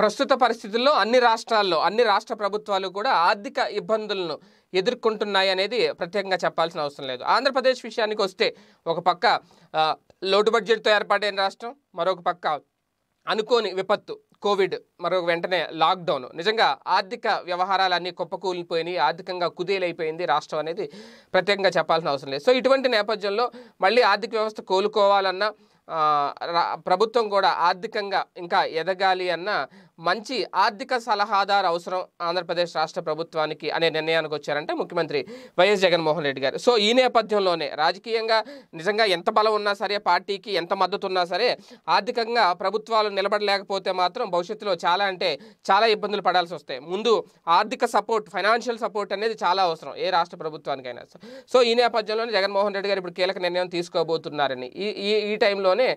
ప్రస్తుత పరిస్థితుల్లో అన్ని రాష్ట్రాల్లో అన్ని రాష్ట్ర ప్రభుత్వాలు కూడా ఆర్థిక ఇబ్బందులను ఎదుర్కొంటున్నాయి అనేది ప్రత్యేకంగా చెప్పాల్సిన అవసరం లేదు ఆంధ్రప్రదేశ్ విషయానికి వస్తే ఒక పక్క లోటు బడ్జెట్తో ఏర్పాటైన రాష్ట్రం మరొక పక్క అనుకోని విపత్తు కోవిడ్ మరొక వెంటనే లాక్డౌన్ నిజంగా ఆర్థిక వ్యవహారాలన్నీ కుప్పకూలిపోయినాయి ఆర్థికంగా కుదేలైపోయింది రాష్ట్రం అనేది ప్రత్యేకంగా చెప్పాల్సిన అవసరం లేదు సో ఇటువంటి నేపథ్యంలో మళ్ళీ ఆర్థిక వ్యవస్థ కోలుకోవాలన్నా ప్రభుత్వం కూడా ఆర్థికంగా ఇంకా ఎదగాలి అన్న మంచి ఆర్థిక సలహాదారు అవసరం ఆంధ్రప్రదేశ్ రాష్ట్ర ప్రభుత్వానికి అనే నిర్ణయానికి వచ్చారంటే ముఖ్యమంత్రి వైఎస్ జగన్మోహన్ రెడ్డి గారు సో ఈ నేపథ్యంలోనే రాజకీయంగా నిజంగా ఎంత బలం ఉన్నా సరే పార్టీకి ఎంత మద్దతు ఉన్నా సరే ఆర్థికంగా ప్రభుత్వాలు నిలబడలేకపోతే మాత్రం భవిష్యత్తులో చాలా అంటే చాలా ఇబ్బందులు పడాల్సి వస్తాయి ముందు ఆర్థిక సపోర్ట్ ఫైనాన్షియల్ సపోర్ట్ అనేది చాలా అవసరం ఏ రాష్ట్ర ప్రభుత్వానికైనా సో ఈ నేపథ్యంలోనే జగన్మోహన్ రెడ్డి గారు ఇప్పుడు కీలక నిర్ణయం తీసుకోబోతున్నారని ఈ ఈ టైంలోనే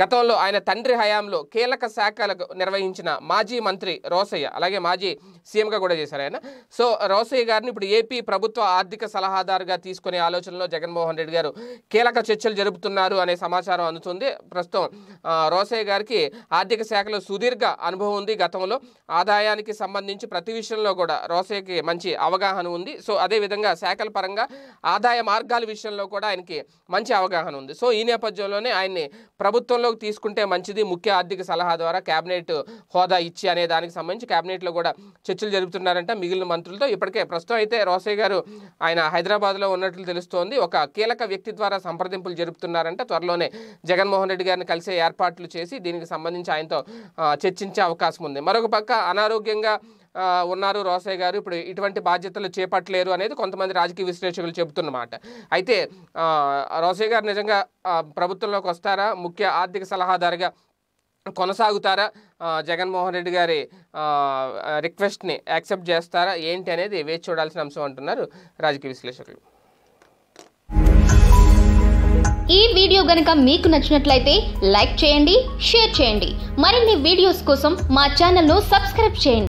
గతంలో ఆయన తండ్రి హయాంలో కీలక శాఖలకు నిర్వహించిన మా మాజీ మంత్రి రోసయ్య అలాగే మాజీ సీఎంగా కూడా చేశారు ఆయన సో రోసయ్య గారిని ఇప్పుడు ఏపీ ప్రభుత్వ ఆర్థిక సలహాదారుగా తీసుకునే ఆలోచనలో జగన్మోహన్ రెడ్డి గారు కీలక చర్చలు జరుపుతున్నారు అనే సమాచారం అందుతుంది ప్రస్తుతం రోసయ్య గారికి ఆర్థిక శాఖలో సుదీర్ఘ అనుభవం ఉంది గతంలో ఆదాయానికి సంబంధించి ప్రతి విషయంలో కూడా రోసయ్యకి మంచి అవగాహన ఉంది సో అదేవిధంగా శాఖల పరంగా ఆదాయ మార్గాల విషయంలో కూడా ఆయనకి మంచి అవగాహన ఉంది సో ఈ నేపథ్యంలోనే ఆయన్ని ప్రభుత్వంలోకి తీసుకుంటే మంచిది ముఖ్య ఆర్థిక సలహా ద్వారా కేబినెట్ హోదా ఇచ్చి అనే దానికి సంబంధించి కేబినెట్లో కూడా చర్చలు జరుపుతున్నారంట మిగిలిన మంత్రులతో ఇప్పటికే ప్రస్తుతం అయితే రోసయ్య గారు ఆయన హైదరాబాద్లో ఉన్నట్లు తెలుస్తోంది ఒక కీలక వ్యక్తి ద్వారా సంప్రదింపులు జరుపుతున్నారంట త్వరలోనే జగన్మోహన్ రెడ్డి గారిని కలిసే ఏర్పాట్లు చేసి దీనికి సంబంధించి ఆయనతో చర్చించే అవకాశం ఉంది మరొక పక్క అనారోగ్యంగా ఉన్నారు రోసయ్య గారు ఇప్పుడు ఇటువంటి బాధ్యతలు చేపట్టలేరు అనేది కొంతమంది రాజకీయ విశ్లేషకులు చెబుతున్నమాట అయితే రోసయ్య గారు నిజంగా ప్రభుత్వంలోకి వస్తారా ముఖ్య ఆర్థిక సలహాదారుగా కొనసాగుతారా జగన్మోహన్ రెడ్డి గారి రిక్వెస్ట్ని యాక్సెప్ట్ చేస్తారా ఏంటి అనేది వేచి చూడాల్సిన అంశం అంటున్నారు రాజకీయ విశ్లేషకులు ఈ వీడియో గనక మీకు నచ్చినట్లయితే లైక్ చేయండి షేర్ చేయండి మరిన్ని వీడియోస్ కోసం మా ఛానల్ను సబ్స్క్రైబ్ చేయండి